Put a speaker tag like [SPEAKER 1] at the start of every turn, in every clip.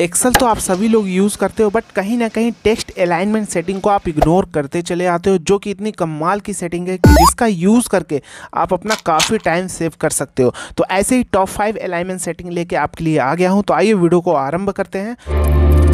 [SPEAKER 1] Excel तो आप सभी लोग यूज़ करते हो बट कहीं ना कहीं टेक्स्ट अलाइनमेंट सेटिंग को आप इग्नोर करते चले आते हो जो कि इतनी कमाल की सेटिंग है कि जिसका यूज़ करके आप अपना काफ़ी टाइम सेव कर सकते हो तो ऐसे ही टॉप फाइव अलाइनमेंट सेटिंग लेके आपके लिए आ गया हूँ तो आइए वीडियो को आरम्भ करते हैं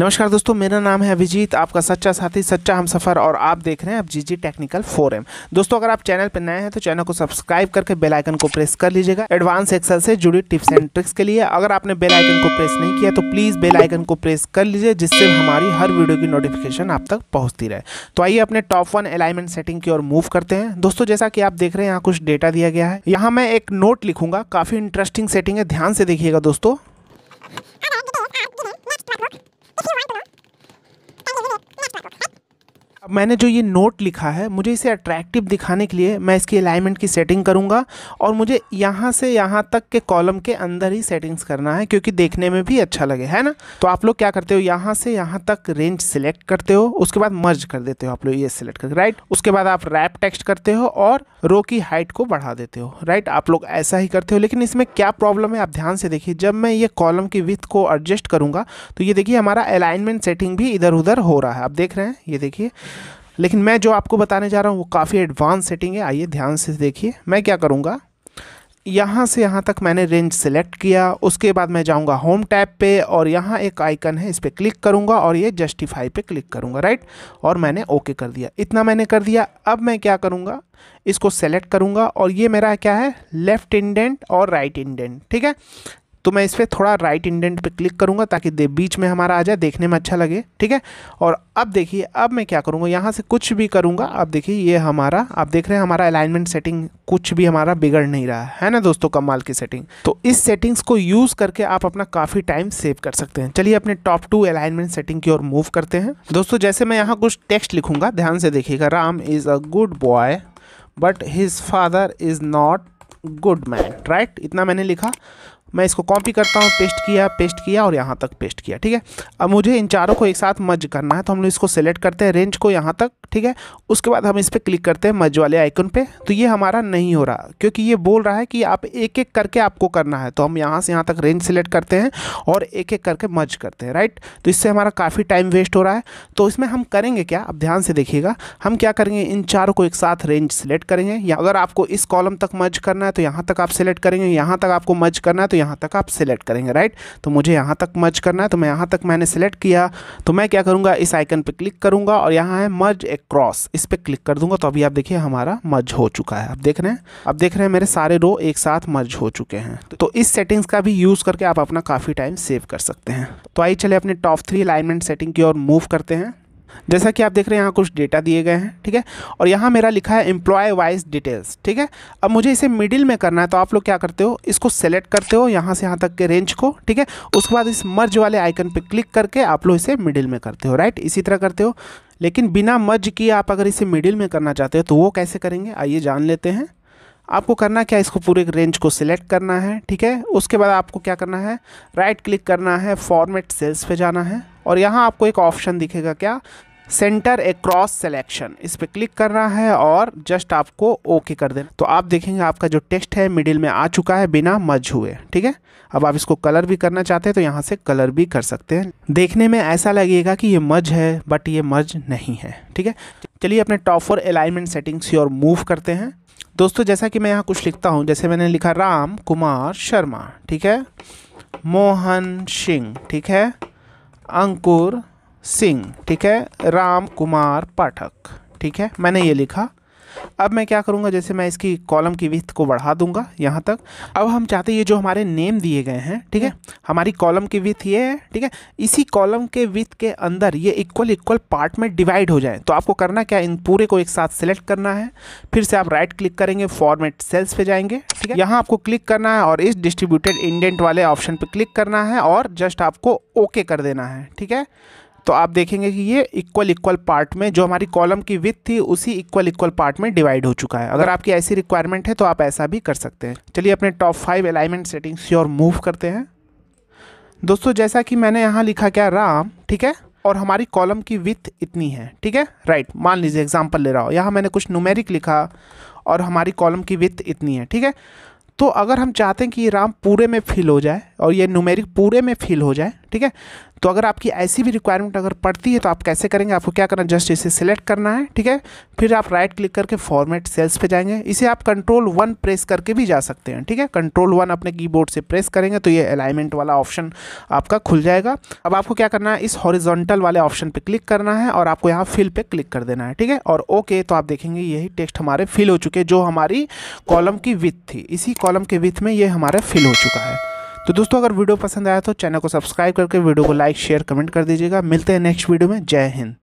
[SPEAKER 1] नमस्कार दोस्तों मेरा नाम है अभिजीत आपका सच्चा साथी सच्चा हम सफ़र और आप देख रहे हैं अब जी जी टेक्निकल फोरम दोस्तों अगर आप चैनल पर नए हैं तो चैनल को सब्सक्राइब करके बेल आइकन को प्रेस कर लीजिएगा एडवांस एक्सेल से जुड़ी टिप्स एंड ट्रिक्स के लिए अगर आपने बेल आइकन को प्रेस नहीं किया तो प्लीज़ बेल आइकन को प्रेस कर लीजिए जिससे हमारी हर वीडियो की नोटिफिकेशन आप तक पहुंचती रहे तो आइए अपने टॉप वन अलाइनमेंट सेटिंग की ओर मूव करते हैं दोस्तों जैसा कि आप देख रहे हैं यहाँ कुछ डेटा दिया गया है यहाँ मैं एक नोट लिखूंगा काफ़ी इंटरेस्टिंग सेटिंग है ध्यान से देखिएगा दोस्तों अब मैंने जो ये नोट लिखा है मुझे इसे अट्रैक्टिव दिखाने के लिए मैं इसकी अलाइनमेंट की सेटिंग करूँगा और मुझे यहाँ से यहाँ तक के कॉलम के अंदर ही सेटिंग्स करना है क्योंकि देखने में भी अच्छा लगे है ना तो आप लोग क्या करते हो यहाँ से यहाँ तक रेंज सिलेक्ट करते हो उसके बाद मर्ज कर देते हो आप लोग ये सिलेक्ट करके राइट उसके बाद आप रैप टेक्स्ट करते हो और रो की हाइट को बढ़ा देते हो राइट आप लोग ऐसा ही करते हो लेकिन इसमें क्या प्रॉब्लम है आप ध्यान से देखिए जब मैं ये कॉलम की विथ को एडजस्ट करूँगा तो ये देखिए हमारा अलाइनमेंट सेटिंग भी इधर उधर हो रहा है आप देख रहे हैं ये देखिए लेकिन मैं जो आपको बताने जा रहा हूँ वो काफ़ी एडवांस सेटिंग है आइए ध्यान से देखिए मैं क्या करूँगा यहाँ से यहाँ तक मैंने रेंज सेलेक्ट किया उसके बाद मैं जाऊँगा होम टैब पे और यहाँ एक आइकन है इस पर क्लिक करूँगा और ये जस्टिफाई पे क्लिक करूँगा राइट और मैंने ओके कर दिया इतना मैंने कर दिया अब मैं क्या करूँगा इसको सेलेक्ट करूँगा और ये मेरा क्या है लेफ़्ट इंडेंट और राइट right इंडेंट ठीक है तो मैं इस पर थोड़ा राइट इंडेंट पे क्लिक करूँगा ताकि बीच में हमारा आ जाए देखने में अच्छा लगे ठीक है और अब देखिए अब मैं क्या करूँगा यहाँ से कुछ भी करूँगा अब देखिए ये हमारा आप देख रहे हैं हमारा अलाइनमेंट सेटिंग कुछ भी हमारा बिगड़ नहीं रहा है, है ना दोस्तों कमाल की सेटिंग तो इस सेटिंग्स को यूज़ करके आप अपना काफ़ी टाइम सेव कर सकते हैं चलिए अपने टॉप टू अलाइनमेंट सेटिंग की ओर मूव करते हैं दोस्तों जैसे मैं यहाँ कुछ टेक्स्ट लिखूंगा ध्यान से देखिएगा Ram is a good boy but his father is not good man right इतना मैंने लिखा मैं इसको कॉपी करता हूँ पेस्ट किया पेस्ट किया और यहाँ तक पेस्ट किया ठीक है अब मुझे इन चारों को एक साथ मज करना है तो हम लोग इसको सेलेक्ट करते हैं रेंज को यहाँ तक ठीक है उसके बाद हम इस पर क्लिक करते हैं मज वाले आइकन पे तो ये हमारा नहीं हो रहा क्योंकि ये बोल रहा है कि आप एक एक करके आपको करना है तो हम यहाँ से यहाँ तक रेंज सेलेक्ट करते हैं और एक एक करके मज करते हैं राइट तो इससे हमारा काफ़ी टाइम वेस्ट हो रहा है तो इसमें हम करेंगे क्या आप ध्यान से देखिएगा हम क्या करेंगे इन चारों को एक साथ रेंज सेलेक्ट करेंगे या अगर आपको इस कॉलम तक मज करना है तो यहाँ तक आप सेलेक्ट करेंगे यहाँ तक आपको मज करना है तो यहाँ तक आप सिलेक्ट करेंगे राइट तो मुझे यहाँ तक मर्ज करना है तो मैं यहाँ तक मैंने सेलेक्ट किया तो मैं क्या करूँगा इस आइकन पर क्लिक करूँगा और यहाँ है मर्ज ए क्रॉस इस पर क्लिक कर दूँगा तो अभी आप देखिए हमारा मर्ज हो चुका है आप देख रहे हैं आप देख रहे हैं मेरे सारे रो एक साथ मर्ज हो चुके हैं तो इस सेटिंग्स का भी यूज़ करके आप अपना काफ़ी टाइम सेव कर सकते हैं तो आइए चले अपने टॉप थ्री अलाइनमेंट सेटिंग की ओर मूव करते हैं जैसा कि आप देख रहे हैं यहाँ कुछ डेटा दिए गए हैं ठीक है और यहाँ मेरा लिखा है एम्प्लॉय वाइज डिटेल्स ठीक है अब मुझे इसे मिडिल में करना है तो आप लोग क्या करते हो इसको सेलेक्ट करते हो यहाँ से यहाँ तक के रेंज को ठीक है उसके बाद इस मर्ज वाले आइकन पर क्लिक करके आप लोग इसे मिडिल में करते हो राइट इसी तरह करते हो लेकिन बिना मर्ज किए आप अगर इसे मिडिल में करना चाहते हो तो वो कैसे करेंगे आइए जान लेते हैं आपको करना क्या है इसको पूरे रेंज को सिलेक्ट करना है ठीक है उसके बाद आपको क्या करना है राइट क्लिक करना है फॉर्मेट सेल्स पे जाना है और यहाँ आपको एक ऑप्शन दिखेगा क्या सेंटर ए क्रॉस सेलेक्शन इस पर क्लिक करना है और जस्ट आपको ओके कर देना तो आप देखेंगे आपका जो टेक्स्ट है मिडिल में आ चुका है बिना मज हुए ठीक है अब आप इसको कलर भी करना चाहते हैं तो यहाँ से कलर भी कर सकते हैं देखने में ऐसा लगेगा कि ये मज है बट ये मज नहीं है ठीक है चलिए अपने टॉप फोर अलाइनमेंट सेटिंग्स की ओर मूव करते हैं दोस्तों जैसा कि मैं यहाँ कुछ लिखता हूँ जैसे मैंने लिखा राम कुमार शर्मा ठीक है मोहन सिंह ठीक है अंकुर सिंह ठीक है राम कुमार पाठक ठीक है मैंने ये लिखा अब मैं क्या करूँगा जैसे मैं इसकी कॉलम की विथ को बढ़ा दूंगा यहाँ तक अब हम चाहते हैं ये जो हमारे नेम दिए गए हैं ठीक है हमारी कॉलम की विथ ये है ठीक है इसी कॉलम के विथ के अंदर ये इक्वल इक्वल पार्ट में डिवाइड हो जाए तो आपको करना क्या इन पूरे को एक साथ सेलेक्ट करना है फिर से आप राइट क्लिक करेंगे फॉर्मेट सेल्स पे जाएंगे ठीक है यहाँ आपको क्लिक करना है और इस डिस्ट्रीब्यूटेड इंडेंट वाले ऑप्शन पर क्लिक करना है और जस्ट आपको ओके कर देना है ठीक है तो आप देखेंगे कि ये इक्वल इक्वल पार्ट में जो हमारी कॉलम की विथ थी उसी इक्वल इक्वल पार्ट में डिवाइड हो चुका है अगर आपकी ऐसी रिक्वायरमेंट है तो आप ऐसा भी कर सकते हैं चलिए अपने टॉप फाइव अलाइनमेंट सेटिंग्स की ओर मूव करते हैं दोस्तों जैसा कि मैंने यहाँ लिखा क्या राम ठीक है और हमारी कॉलम की विथ इतनी है ठीक है राइट मान लीजिए एग्जाम्पल ले रहा हूँ यहाँ मैंने कुछ नुमेरिक लिखा और हमारी कॉलम की विथ इतनी है ठीक है तो अगर हम चाहते हैं कि ये राम पूरे में फिल हो जाए और ये नुमेरिक पूरे में फिल हो जाए ठीक है तो अगर आपकी ऐसी भी रिक्वायरमेंट अगर पड़ती है तो आप कैसे करेंगे आपको क्या करना जस्ट इसे सिलेक्ट करना है ठीक है फिर आप राइट क्लिक करके फॉर्मेट सेल्स पे जाएंगे इसे आप कंट्रोल वन प्रेस करके भी जा सकते हैं ठीक है कंट्रोल वन अपने कीबोर्ड से प्रेस करेंगे तो ये अलाइनमेंट वाला ऑप्शन आपका खुल जाएगा अब आपको क्या करना है इस हॉरिजॉन्टल वाले ऑप्शन पर क्लिक करना है और आपको यहाँ फिल पर क्लिक कर देना है ठीक है और ओके तो आप देखेंगे यही टेक्स्ट हमारे फिल हो चुके जो हमारी कॉलम की विथ थी इसी कॉलम के विथ में ये हमारा फिल हो चुका है तो दोस्तों अगर वीडियो पसंद आया तो चैनल को सब्सक्राइब करके वीडियो को लाइक शेयर कमेंट कर दीजिएगा मिलते हैं नेक्स्ट वीडियो में जय हिंद